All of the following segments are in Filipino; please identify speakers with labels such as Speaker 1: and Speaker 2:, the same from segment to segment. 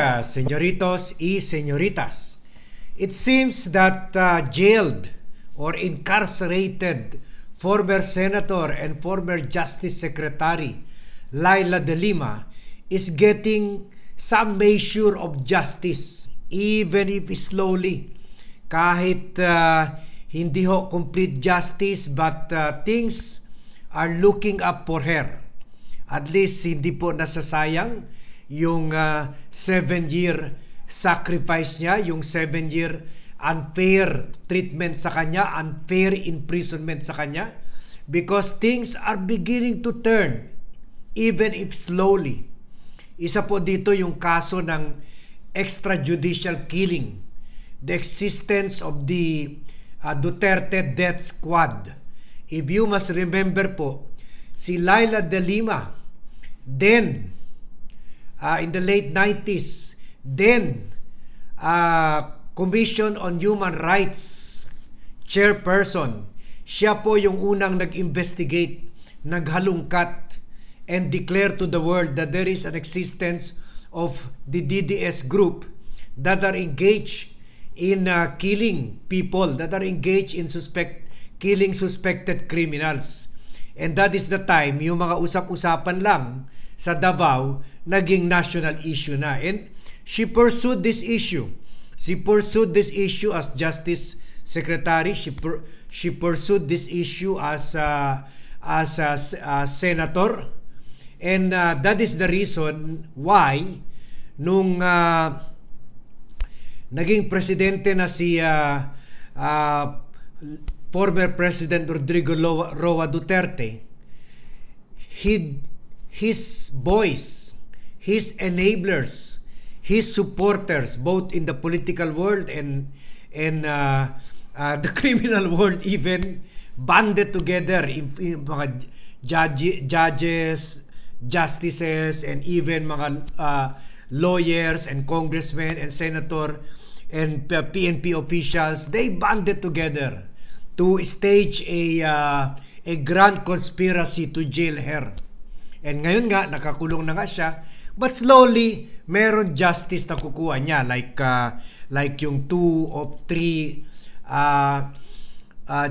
Speaker 1: días, señoritos y señoritas. It seems that uh, jailed or incarcerated former Senator and former Justice Secretary Laila De Lima is getting some measure of justice even if slowly. Kahit uh, hindi ho complete justice but uh, things are looking up for her. At least hindi po nasasayang yung uh, seven-year sacrifice niya, yung seven-year unfair treatment sa kanya, unfair imprisonment sa kanya because things are beginning to turn even if slowly. Isa po dito yung kaso ng extrajudicial killing, the existence of the uh, Duterte Death Squad. If you must remember po, si Laila De Lima, then uh, in the late 90s, then uh, Commission on Human Rights chairperson, siya po yung unang nag-investigate, naghalungkat, and declare to the world that there is an existence of the DDS group that are engaged in uh, killing people, that are engaged in suspect killing suspected criminals. And that is the time yung mga usap-usapan lang sa Davao naging national issue na. And she pursued this issue. She pursued this issue as Justice Secretary. She, per, she pursued this issue as a, uh, as a uh, uh, senator. And uh, that is the reason why nung uh, naging presidente na si uh, uh, former President Rodrigo Roa Duterte, he, his boys, his enablers, his supporters, both in the political world and and uh, uh, the criminal world, even banded together in, in mga judge, judges, justices, and even mga uh, lawyers and congressmen and senator and PNP uh, officials. They banded together to stage a uh, a grand conspiracy to jail her. And ngayon nga nakakulong na nga siya but slowly meron justice na kukuha niya like uh, like yung two of three uh, uh,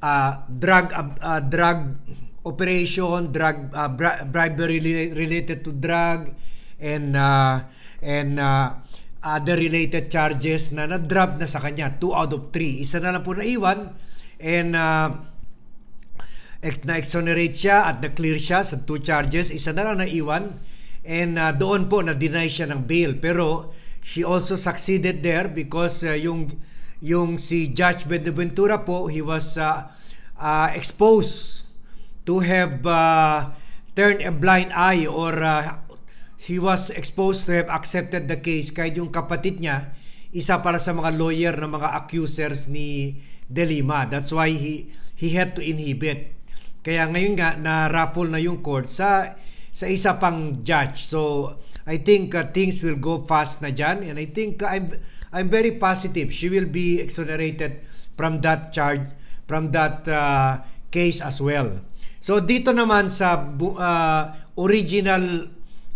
Speaker 1: uh, drug uh, uh drug operation, drug uh, bribery related to drug and uh, and uh, other related charges na na-drop na sa kanya. 2 out of 3. Isa na lang po naiwan and uh, na-exonerate siya at na-clear siya sa two charges. Isa na lang naiwan and uh, doon po na-deny siya ng bail. Pero she also succeeded there because uh, yung yung si Judge Benventura po he was uh, uh, exposed to have uh, turned a blind eye or uh, She was exposed to have accepted the case kahit yung kapatid niya, isa para sa mga lawyer ng mga accusers ni De Lima. That's why he, he had to inhibit. Kaya ngayon nga, na-raffle na yung court sa, sa isa pang judge. So, I think uh, things will go fast na dyan. And I think uh, I'm, I'm very positive. She will be exonerated from that charge, from that uh, case as well. So, dito naman sa uh, original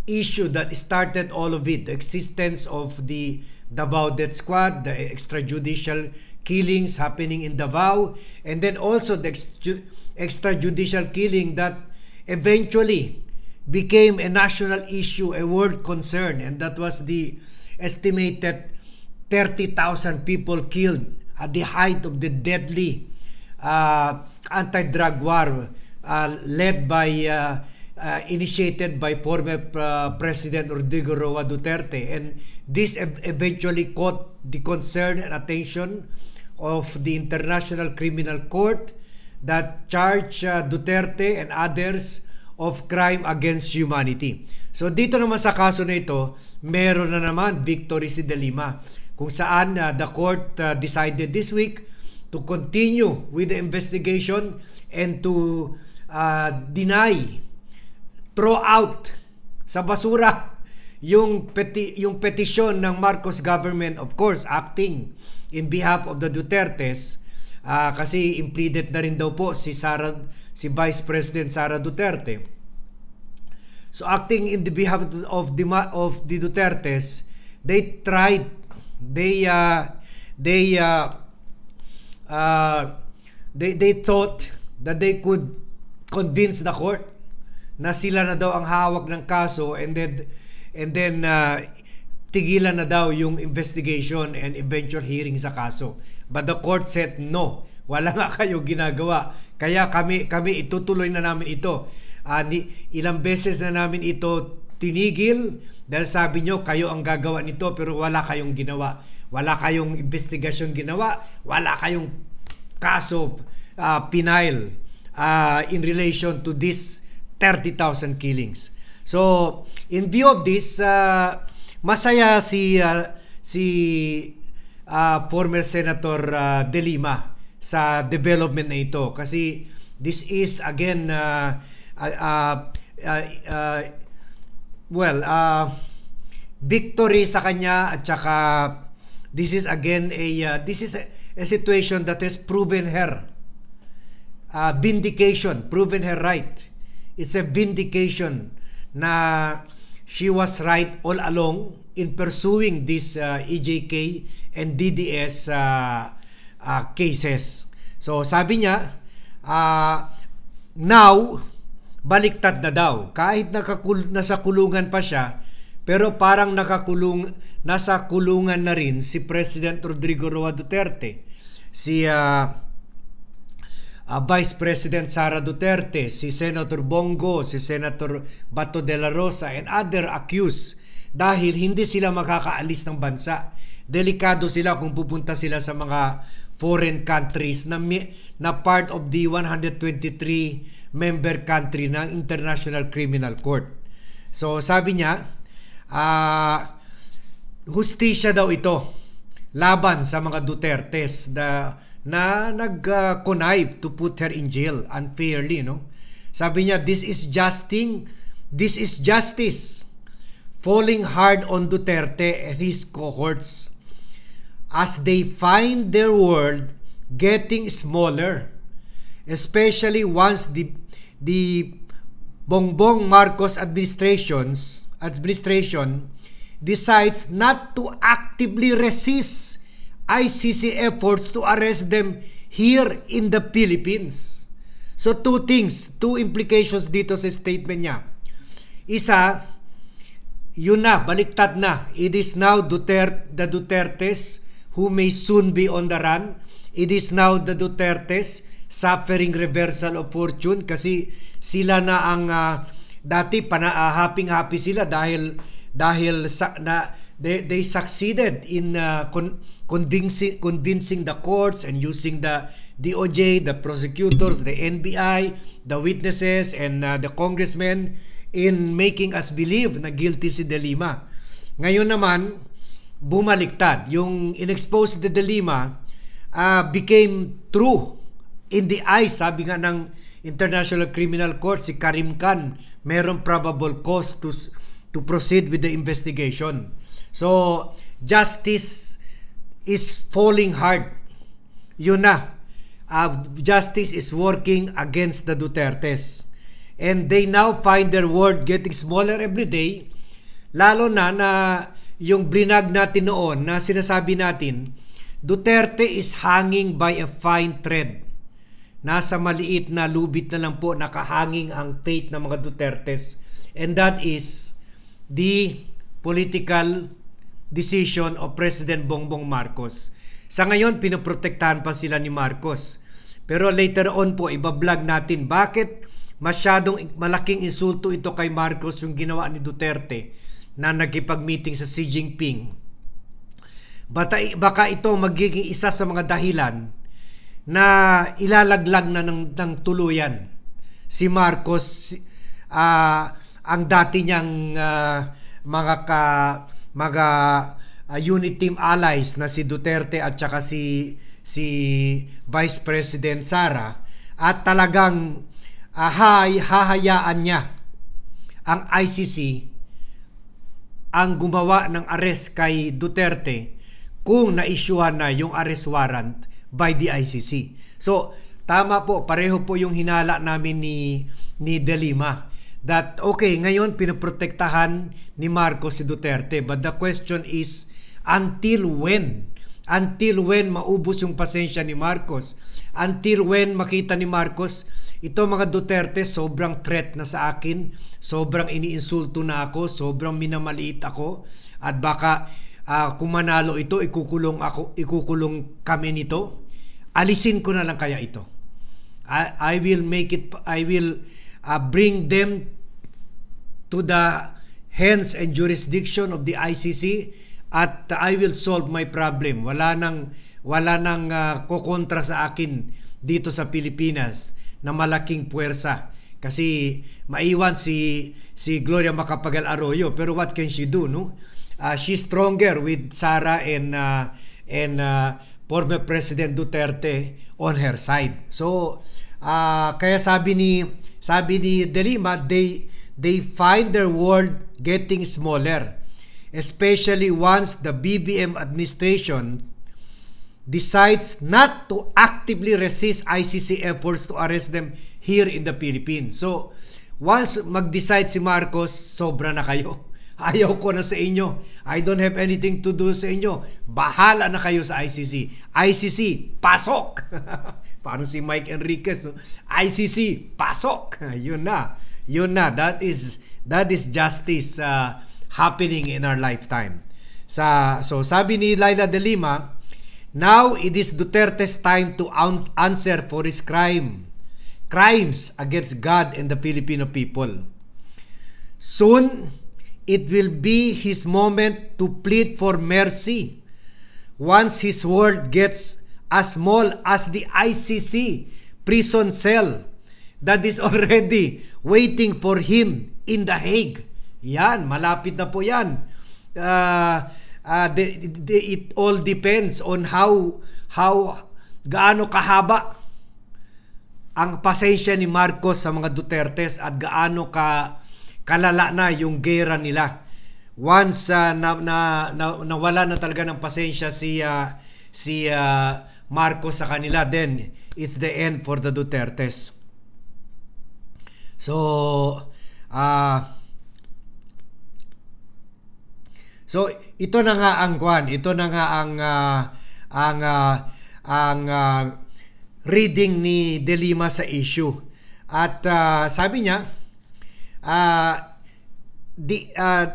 Speaker 1: issue that started all of it, the existence of the Davao Death Squad, the extrajudicial killings happening in Davao, and then also the extrajudicial killing that eventually became a national issue, a world concern, and that was the estimated 30,000 people killed at the height of the deadly uh, anti-drug war uh, led by uh, uh, initiated by former uh, President Rodrigo Roa Duterte. And this ev- eventually caught the concern and attention of the International Criminal Court that charged uh, Duterte and others of crime against humanity. So dito naman sa kaso na ito, meron na naman victory si De Lima kung saan uh, the court uh, decided this week to continue with the investigation and to uh, deny throw out sa basura yung peti yung petition ng Marcos government of course acting in behalf of the Dutertes uh, kasi impleaded na rin daw po si Sara si Vice President Sara Duterte So acting in the behalf of the of the Dutertes they tried they uh, they uh, uh, they they thought that they could convince the court na sila na daw ang hawak ng kaso and then and then uh, tigilan na daw yung investigation and eventual hearing sa kaso. But the court said no. Wala nga kayo ginagawa. Kaya kami kami itutuloy na namin ito. Uh, ni, ilang beses na namin ito tinigil dahil sabi nyo kayo ang gagawa nito pero wala kayong ginawa. Wala kayong investigation ginawa. Wala kayong kaso uh, pinail uh, in relation to this 30,000 killings. So, in view of this, uh, masaya si uh, si uh, former Senator uh, De Lima sa development na ito kasi this is again uh, uh, uh, uh, uh, well uh, victory sa kanya at saka this is again a uh, this is a, a situation that has proven her uh, vindication proven her right It's a vindication na she was right all along in pursuing this uh, EJK and DDS uh, uh, cases. So sabi niya, uh, now, baliktad na daw. Kahit nakakul- nasa kulungan pa siya, pero parang nakakulong, nasa kulungan na rin si President Rodrigo Roa Duterte, si uh, uh, Vice President Sara Duterte, si Senator Bongo, si Senator Bato de la Rosa and other accused dahil hindi sila makakaalis ng bansa. Delikado sila kung pupunta sila sa mga foreign countries na, na part of the 123 member country ng International Criminal Court. So sabi niya, uh, hustisya daw ito laban sa mga Dutertes, the na nag-connive to put her in jail unfairly, no? Sabi niya, this is justing, this is justice falling hard on Duterte and his cohorts as they find their world getting smaller, especially once the the Bongbong Marcos administrations administration decides not to actively resist ICC efforts to arrest them here in the Philippines. So two things, two implications dito sa statement niya. Isa, yun na, baliktad na. It is now Duterte, the Dutertes who may soon be on the run. It is now the Dutertes suffering reversal of fortune kasi sila na ang uh, dati pana uh, ah, happy sila dahil dahil sa, na they they succeeded in uh, con- convincing convincing the courts and using the DOJ, the prosecutors, the NBI, the witnesses and uh, the congressmen in making us believe na guilty si De Lima. Ngayon naman bumaliktad yung inexposed de, de Lima uh, became true in the eyes sabi nga ng International Criminal Court si Karim Khan merong probable cause to to proceed with the investigation. So, justice is falling hard. Yun na. Uh, justice is working against the Dutertes. And they now find their world getting smaller every day. Lalo na na yung brinag natin noon na sinasabi natin, Duterte is hanging by a fine thread. Nasa maliit na lubid na lang po nakahanging ang fate ng mga Dutertes. And that is the political decision of President Bongbong Marcos. Sa ngayon, pinoprotektahan pa sila ni Marcos. Pero later on po, ibablog natin bakit masyadong malaking insulto ito kay Marcos yung ginawa ni Duterte na nagkipag-meeting sa Xi Jinping. Bata, baka ito magiging isa sa mga dahilan na ilalaglag na ng, ng tuluyan si Marcos uh, ang dati niyang uh, mga ka mag uh, uh, unit team allies na si Duterte at saka si si Vice President Sara at talagang uh, hahayaan niya ang ICC ang gumawa ng arrest kay Duterte kung naisyuhan na yung arrest warrant by the ICC. So, tama po, pareho po yung hinala namin ni ni De Lima that okay, ngayon pinoprotektahan ni Marcos si Duterte. But the question is, until when? Until when maubos yung pasensya ni Marcos? Until when makita ni Marcos, ito mga Duterte, sobrang threat na sa akin, sobrang iniinsulto na ako, sobrang minamaliit ako, at baka uh, kung manalo ito, ikukulong, ako, ikukulong kami nito. Alisin ko na lang kaya ito. I, I will make it, I will uh, bring them to the hands and jurisdiction of the ICC at I will solve my problem. Wala nang wala nang uh, kokontra sa akin dito sa Pilipinas na malaking puwersa kasi maiwan si si Gloria Macapagal Arroyo pero what can she do no? Uh, she's stronger with Sara and uh, and uh, former President Duterte on her side. So uh, kaya sabi ni sabi ni Delima, they, they find their world getting smaller, especially once the BBM administration decides not to actively resist ICC efforts to arrest them here in the Philippines. So, once mag-decide si Marcos, sobra na kayo. Ayaw ko na sa inyo. I don't have anything to do sa inyo. Bahala na kayo sa ICC. ICC, pasok! Paano si Mike Enriquez? No? ICC, pasok! Yun na. Yun na. That is, that is justice uh, happening in our lifetime. Sa, so sabi ni Laila De Lima, Now it is Duterte's time to answer for his crime. Crimes against God and the Filipino people. Soon, it will be his moment to plead for mercy. Once his world gets as small as the ICC prison cell that is already waiting for him in The Hague. Yan, malapit na po yan. Uh, uh, the, the, it all depends on how, how gaano kahaba ang pasensya ni Marcos sa mga Dutertes at gaano ka kalala na yung gera nila. Once uh, na, na, na, nawala na talaga ng pasensya si uh, si uh, Marcos sa kanila, then it's the end for the Dutertes. So, uh, so ito na nga ang kwan, ito na nga ang uh, ang uh, ang uh, reading ni De Lima sa issue. At uh, sabi niya, uh, di, uh,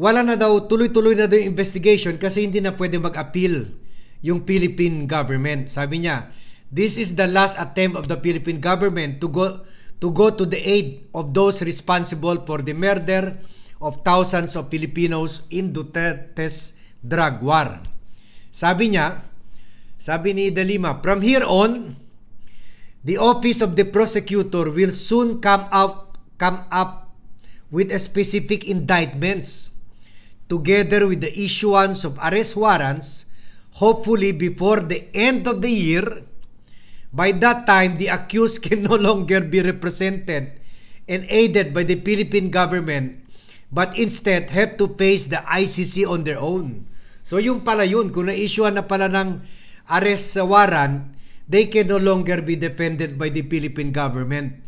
Speaker 1: wala na daw, tuloy-tuloy na daw yung investigation kasi hindi na pwede mag-appeal yung Philippine government. Sabi niya, this is the last attempt of the Philippine government to go to go to the aid of those responsible for the murder of thousands of Filipinos in Duterte's drug war. Sabi niya, sabi ni Dalima, from here on, the office of the prosecutor will soon come out come up with specific indictments together with the issuance of arrest warrants hopefully before the end of the year by that time the accused can no longer be represented and aided by the Philippine government but instead have to face the ICC on their own so yung pala yun kung na-issuean na pala ng arrest warrant they can no longer be defended by the Philippine government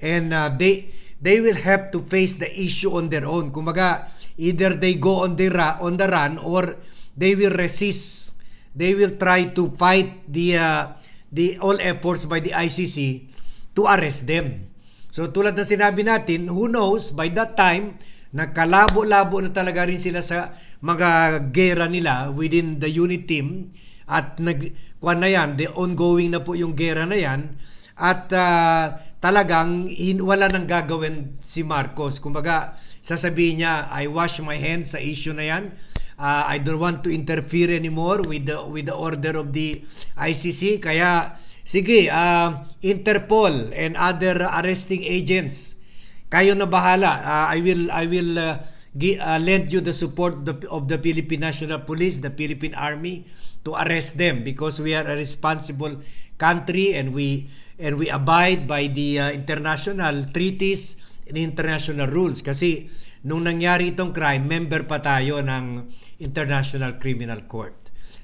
Speaker 1: and uh, they they will have to face the issue on their own. Kumaga, either they go on the, ra- on the run or they will resist. They will try to fight the, uh, the all efforts by the ICC to arrest them. So tulad na sinabi natin, who knows, by that time, nagkalabo-labo na talaga rin sila sa mga gera nila within the unit team at nag, na yan, the ongoing na po yung gera na yan at uh, talagang in, wala nang gagawin si Marcos. Kumbaga, sasabihin niya, I wash my hands sa issue na yan. Uh, I don't want to interfere anymore with the, with the order of the ICC. Kaya, sige, uh, Interpol and other arresting agents, kayo na bahala. Uh, I will, I will uh, uh, lent you the support of the, of the Philippine National Police, the Philippine Army to arrest them because we are a responsible country and we and we abide by the uh, international treaties and international rules kasi nung nangyari itong crime, member pa tayo ng International Criminal Court.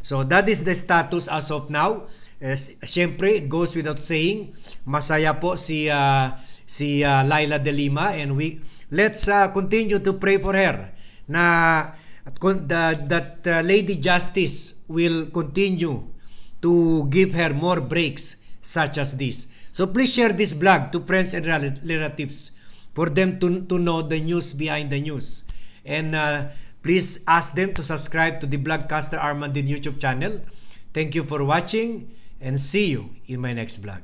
Speaker 1: So that is the status as of now. Eh, Siyempre, it goes without saying, masaya po si uh, si uh, Laila De Lima and we let's uh, continue to pray for her na that, that uh, Lady Justice will continue to give her more breaks such as this. So please share this blog to friends and relatives for them to, to know the news behind the news. And uh, please ask them to subscribe to the Blogcaster Armandin YouTube channel. Thank you for watching. and see you in my next blog.